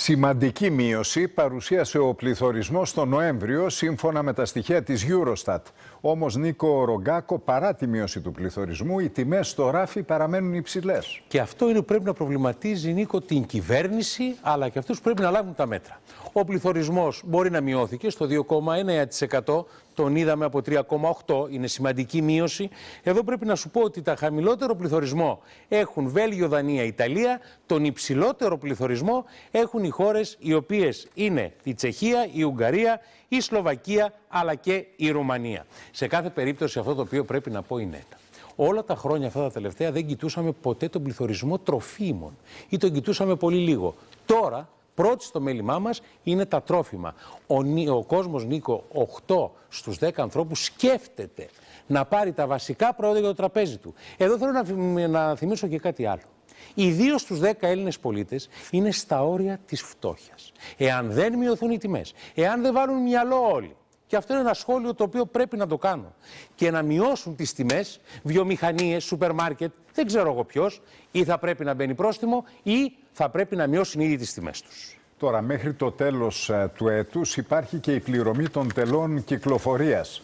Σημαντική μείωση παρουσίασε ο πληθωρισμός τον Νοέμβριο σύμφωνα με τα στοιχεία της Eurostat. Όμως Νίκο Ρογκάκο, παρά τη μείωση του πληθωρισμού, οι τιμές στο ράφι παραμένουν υψηλές. Και αυτό είναι που πρέπει να προβληματίζει Νίκο την κυβέρνηση, αλλά και αυτούς που πρέπει να λάβουν τα μέτρα. Ο πληθωρισμός μπορεί να μειώθηκε στο 2,9% τον είδαμε από 3,8, είναι σημαντική μείωση. Εδώ πρέπει να σου πω ότι τα χαμηλότερο πληθωρισμό έχουν Βέλγιο, Δανία, Ιταλία, τον υψηλότερο πληθωρισμό έχουν οι χώρες οι οποίες είναι η Τσεχία, η Ουγγαρία, η Σλοβακία αλλά και η Ρουμανία. Σε κάθε περίπτωση αυτό το οποίο πρέπει να πω είναι Όλα τα χρόνια αυτά τα τελευταία δεν κοιτούσαμε ποτέ τον πληθωρισμό τροφίμων ή τον κοιτούσαμε πολύ λίγο. Τώρα Πρώτη στο μέλημά μας είναι τα τρόφιμα. Ο, ο κόσμος Νίκο, 8 στου 10 ανθρώπους σκέφτεται να πάρει τα βασικά προϊόντα για το τραπέζι του. Εδώ θέλω να, να θυμίσω και κάτι άλλο. Οι δύο στου 10 Έλληνες πολίτες είναι στα όρια της φτώχειας. Εάν δεν μειωθούν οι τιμές, εάν δεν βάλουν μυαλό όλοι, και αυτό είναι ένα σχόλιο το οποίο πρέπει να το κάνω. Και να μειώσουν τις τιμές βιομηχανίες, σούπερ μάρκετ, δεν ξέρω εγώ ποιος, ή θα πρέπει να μπαίνει πρόστιμο, ή θα πρέπει να μειώσουν ήδη τις τιμές τους. Τώρα, μέχρι το τέλος ε, του έτους υπάρχει και η πληρωμή των τελών κυκλοφορίας.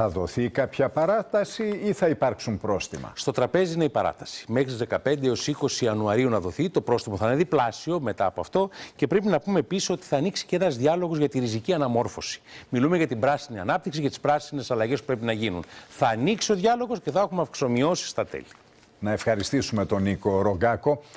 Θα δοθεί κάποια παράταση ή θα υπάρξουν πρόστιμα. Στο τραπέζι είναι η παράταση. Μέχρι τις 15 έω 20 Ιανουαρίου να δοθεί. Το πρόστιμο θα είναι διπλάσιο μετά από αυτό. Και πρέπει να πούμε επίσης ότι θα ανοίξει και ένας διάλογος για τη ριζική αναμόρφωση. Μιλούμε για την πράσινη ανάπτυξη, για τις πράσινες αλλαγές που πρέπει να γίνουν. Θα ανοίξει ο διάλογος και θα έχουμε αυξομοιώσεις στα τέλη. Να ευχαριστήσουμε τον Νίκο Ρογκάκο.